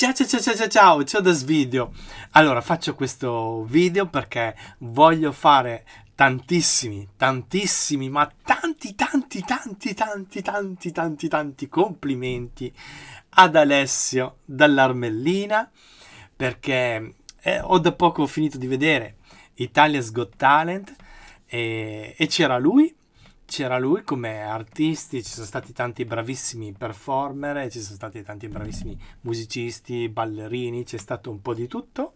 Ciao ciao ciao ciao ciao ciao da Svideo. Allora faccio questo video perché voglio fare tantissimi, tantissimi, ma tanti tanti tanti tanti tanti tanti tanti complimenti ad Alessio dall'Armellina perché eh, ho da poco finito di vedere Italia's Got Talent e, e c'era lui c'era lui come artisti, ci sono stati tanti bravissimi performer, ci sono stati tanti bravissimi musicisti, ballerini, c'è stato un po' di tutto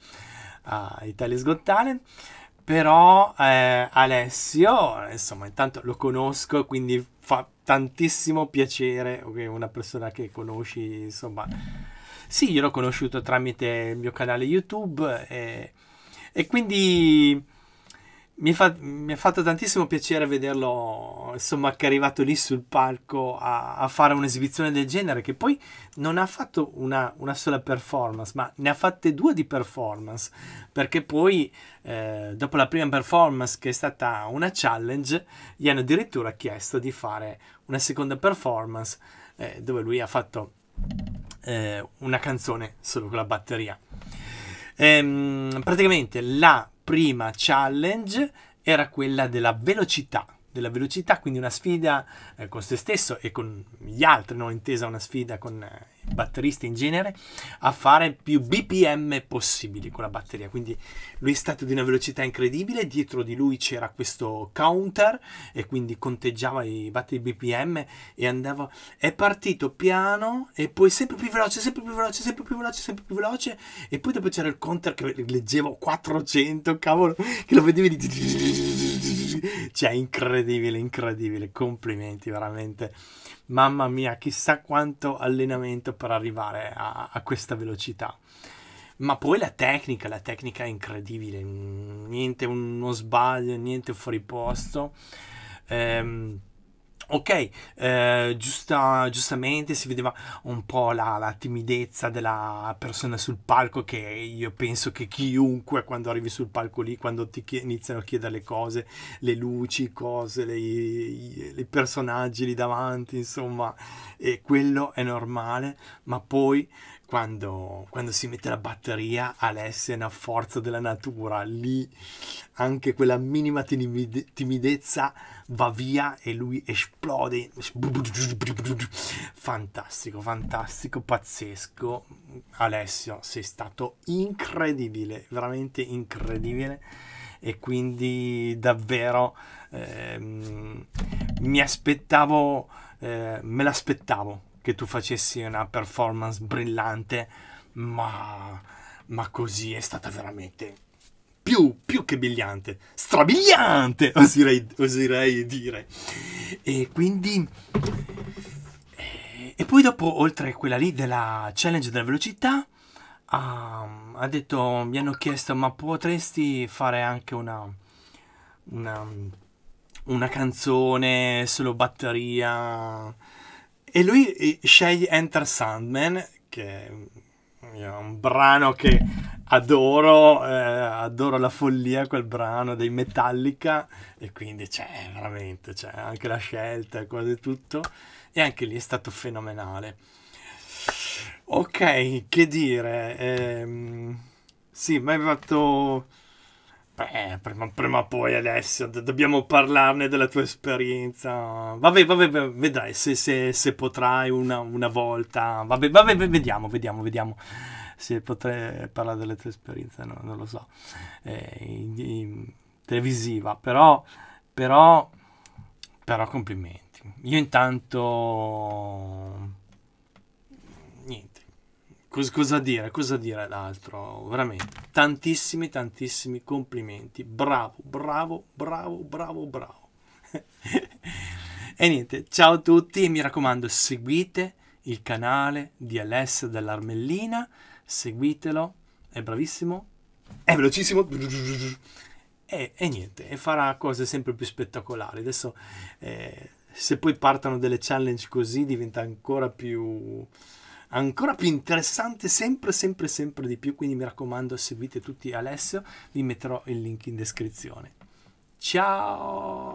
a uh, eh, Italia's Got Talent. Però eh, Alessio, insomma, intanto lo conosco, quindi fa tantissimo piacere okay, una persona che conosci, insomma. Sì, io l'ho conosciuto tramite il mio canale YouTube e, e quindi mi, fa, mi, ha fatto tantissimo piacere vederlo, insomma, che è arrivato lì sul palco a, a fare un'esibizione del genere, che poi non ha fatto una, una, sola performance, ma ne ha fatte due di performance, perché poi eh, dopo la prima performance, che è stata una challenge, gli hanno addirittura chiesto di fare una seconda performance eh, dove lui ha fatto eh, una canzone solo con la batteria. Ehm, praticamente la prima challenge era quella della velocità della velocità, quindi una sfida eh, con se stesso e con gli altri, non intesa una sfida con eh, i batteristi in genere, a fare più BPM possibili con la batteria. Quindi lui è stato di una velocità incredibile, dietro di lui c'era questo counter e quindi conteggiava i vatti BPM e andava è partito piano e poi sempre più veloce, sempre più veloce, sempre più veloce, sempre più veloce e poi dopo c'era il counter che leggevo 400, cavolo, che lo vedevi di cioè incredibile, incredibile, complimenti veramente. Mamma mia, chissà quanto allenamento per arrivare a, a questa velocità. Ma poi la tecnica, la tecnica è incredibile, niente uno sbaglio, niente fuori posto. Ehm, Ok, eh, giusta, giustamente si vedeva un po' la, la, timidezza della persona sul palco che io penso che chiunque quando arrivi sul palco lì, quando ti iniziano a chiedere le cose, le luci, cose, i personaggi lì davanti, insomma, e quello è normale, ma poi quando, quando, si mette la batteria Alessia è una forza della natura, lì anche quella minima timidezza va via e lui esplode. Fantastico, fantastico, pazzesco. Alessio, sei stato incredibile, veramente incredibile e quindi davvero ehm, mi aspettavo, eh, me l'aspettavo che tu facessi una performance brillante, ma, ma così è stata veramente più, più che brillante, strabiliante, oserei, oserei dire. E quindi... Eh, e poi dopo, oltre a quella lì della challenge della velocità, um, ha detto, mi hanno chiesto, ma potresti fare anche una, una, una canzone solo batteria? E lui eh, sceglie Enter Sandman, che è un brano che adoro, eh, adoro la follia, quel brano dei Metallica, e quindi c'è cioè, veramente, cioè, anche la scelta e quasi tutto, e anche lì è stato fenomenale. Ok, che dire, ehm, sì, mi hai fatto Beh, prima, prima o poi Alessio, dobbiamo parlarne della tua esperienza. Vabbè, vabbè, vedrai se, se, se potrai una, una, volta. Vabbè, vabbè, vediamo, vediamo, vediamo. Se potrai parlare della tua esperienza, no, non lo so. Eh, in, in, televisiva, però, però, però complimenti. Io intanto Cos- cosa dire, cosa dire d'altro? Veramente, tantissimi, tantissimi complimenti. Bravo, bravo, bravo, bravo, bravo. e niente, ciao a tutti mi raccomando, seguite il canale di Alessio dell'Armellina, seguitelo, è bravissimo, è velocissimo. E, e, niente, e farà cose sempre più spettacolari. Adesso, eh, se poi partono delle challenge così, diventa ancora più ancora più interessante sempre sempre sempre di più quindi mi raccomando seguite tutti Alessio vi metterò il link in descrizione ciao